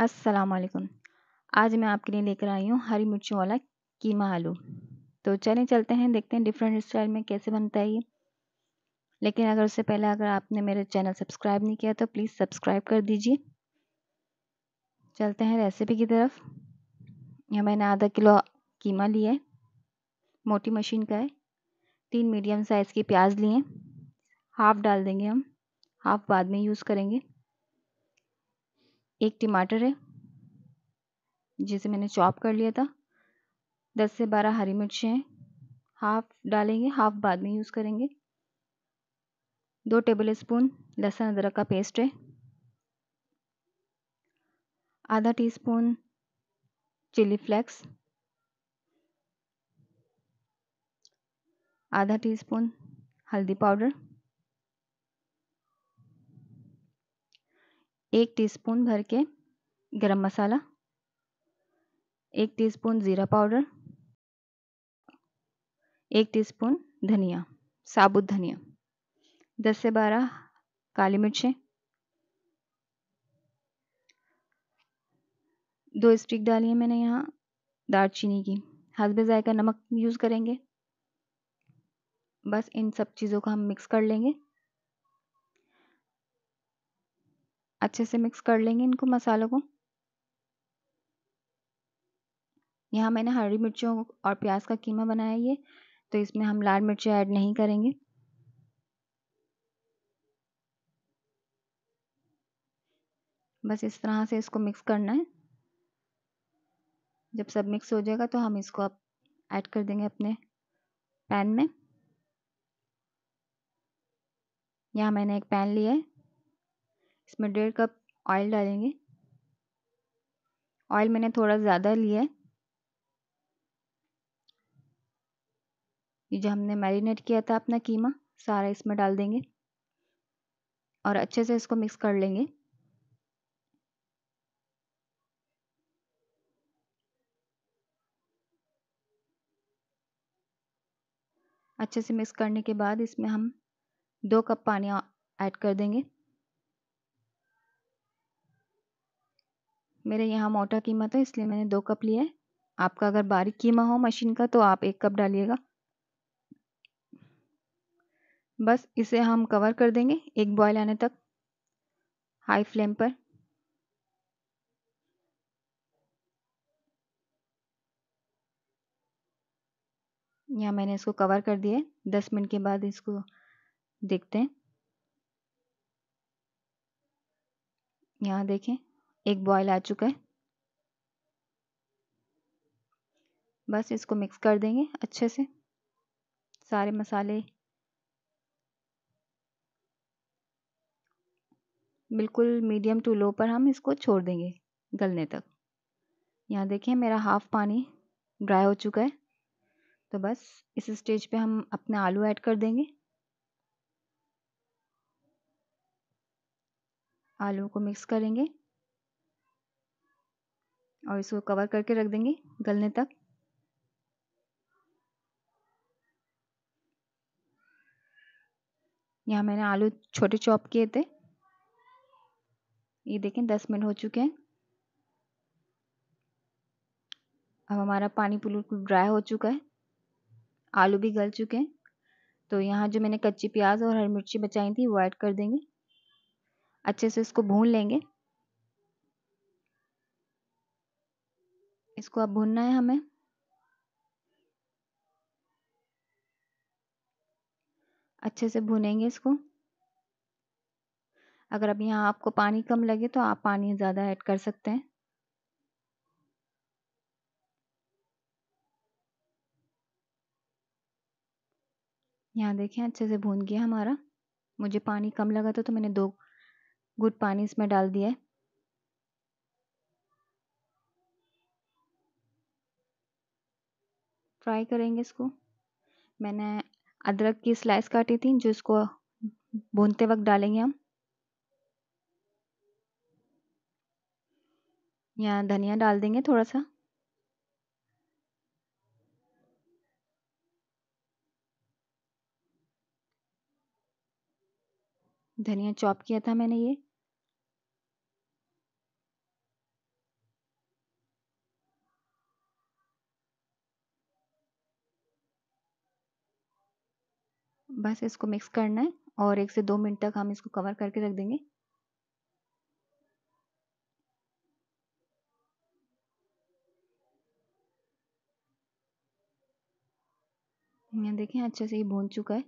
वालेकुम आज मैं आपके लिए लेकर आई हूँ हरी मिर्चों वाला कीमा आलू तो चलें चलते हैं देखते हैं डिफरेंट स्टाइल में कैसे बनता है ये लेकिन अगर उससे पहले अगर आपने मेरे चैनल सब्सक्राइब नहीं किया तो प्लीज़ सब्सक्राइब कर दीजिए चलते हैं रेसिपी की तरफ यह मैंने आधा किलो कीमा लिया है मोटी मशीन का है तीन मीडियम साइज़ के प्याज लिए हाफ़ डाल देंगे हम हाफ़ बाद में यूज़ करेंगे एक टमाटर है जिसे मैंने चॉप कर लिया था दस से बारह हरी मिर्चें हैं हाफ डालेंगे हाफ बाद में यूज़ करेंगे दो टेबल स्पून लहसुन अदरक का पेस्ट है आधा टीस्पून चिली फ्लेक्स आधा टीस्पून हल्दी पाउडर एक टीस्पून भर के गरम मसाला एक टीस्पून ज़ीरा पाउडर एक टीस्पून धनिया साबुत धनिया दस से बारह काली मिर्चें दो स्टिक डाली है मैंने यहाँ दालचीनी की हसबे ज़ायका नमक यूज़ करेंगे बस इन सब चीज़ों को हम मिक्स कर लेंगे अच्छे से मिक्स कर लेंगे इनको मसालों को यहाँ मैंने हरी मिर्चों और प्याज का कीमा बनाया ये तो इसमें हम लाल मिर्ची ऐड नहीं करेंगे बस इस तरह से इसको मिक्स करना है जब सब मिक्स हो जाएगा तो हम इसको अब ऐड कर देंगे अपने पैन में यहाँ मैंने एक पैन लिया है इसमें डेढ़ कप ऑयल डालेंगे ऑयल मैंने थोड़ा ज़्यादा लिया है ये जो हमने मैरिनेट किया था अपना कीमा सारा इसमें डाल देंगे और अच्छे से इसको मिक्स कर लेंगे अच्छे से मिक्स करने के बाद इसमें हम दो कप पानी ऐड कर देंगे मेरे यहाँ मोटा कीमा था इसलिए मैंने दो कप लिया है आपका अगर बारीक कीमा हो मशीन का तो आप एक कप डालिएगा बस इसे हम कवर कर देंगे एक बॉयल आने तक हाई फ्लेम पर यहाँ मैंने इसको कवर कर दिया है दस मिनट के बाद इसको देखते हैं यहाँ देखें एक बॉयल आ चुका है बस इसको मिक्स कर देंगे अच्छे से सारे मसाले बिल्कुल मीडियम टू लो पर हम इसको छोड़ देंगे गलने तक यहाँ देखिए मेरा हाफ़ पानी ड्राई हो चुका है तो बस इस स्टेज पे हम अपने आलू ऐड कर देंगे आलू को मिक्स करेंगे और इसको कवर करके रख देंगे गलने तक यहाँ मैंने आलू छोटे चॉप किए थे ये देखें दस मिनट हो चुके हैं अब हमारा पानी बिल्कुल ड्राई हो चुका है आलू भी गल चुके हैं तो यहाँ जो मैंने कच्ची प्याज और हरी मिर्ची बचाई थी वो ऐड कर देंगे अच्छे से इसको भून लेंगे इसको अब भूनना है हमें अच्छे से भुनेंगे इसको अगर अब यहाँ आपको पानी कम लगे तो आप पानी ज़्यादा ऐड कर सकते हैं यहाँ देखें अच्छे से भून गया हमारा मुझे पानी कम लगा था तो मैंने दो गुट पानी इसमें डाल दिया है फ्राई करेंगे इसको मैंने अदरक की स्लाइस काटी थी जो इसको भूनते वक्त डालेंगे हम यहाँ धनिया डाल देंगे थोड़ा सा धनिया चॉप किया था मैंने ये बस इसको मिक्स करना है और एक से दो मिनट तक हम इसको कवर करके रख देंगे देखें अच्छे से ये भून चुका है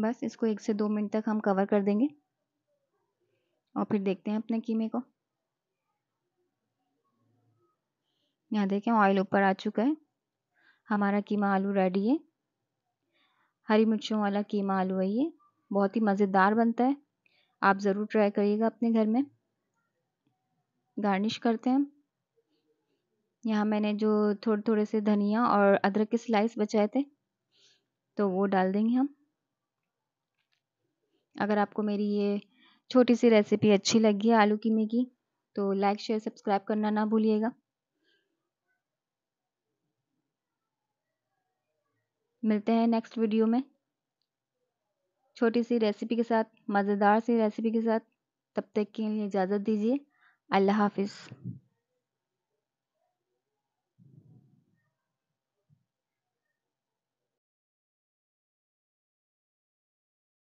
बस इसको एक से दो मिनट तक हम कवर कर देंगे और फिर देखते हैं अपने कीमे को यहाँ देखें ऑयल ऊपर आ चुका है हमारा कीमा आलू रेडी है हरी मिर्चों वाला कीमा आलू है ये बहुत ही मज़ेदार बनता है आप ज़रूर ट्राई करिएगा अपने घर में गार्निश करते हैं यहाँ मैंने जो थोड़े थोड़े से धनिया और अदरक के स्लाइस बचाए थे तो वो डाल देंगे हम अगर आपको मेरी ये छोटी सी रेसिपी अच्छी लगी है आलू कीमे की तो लाइक शेयर सब्सक्राइब करना ना भूलिएगा मिलते हैं नेक्स्ट वीडियो में छोटी सी रेसिपी के साथ मज़ेदार सी रेसिपी के साथ तब तक के लिए इजाज़त दीजिए अल्लाह हाफिज़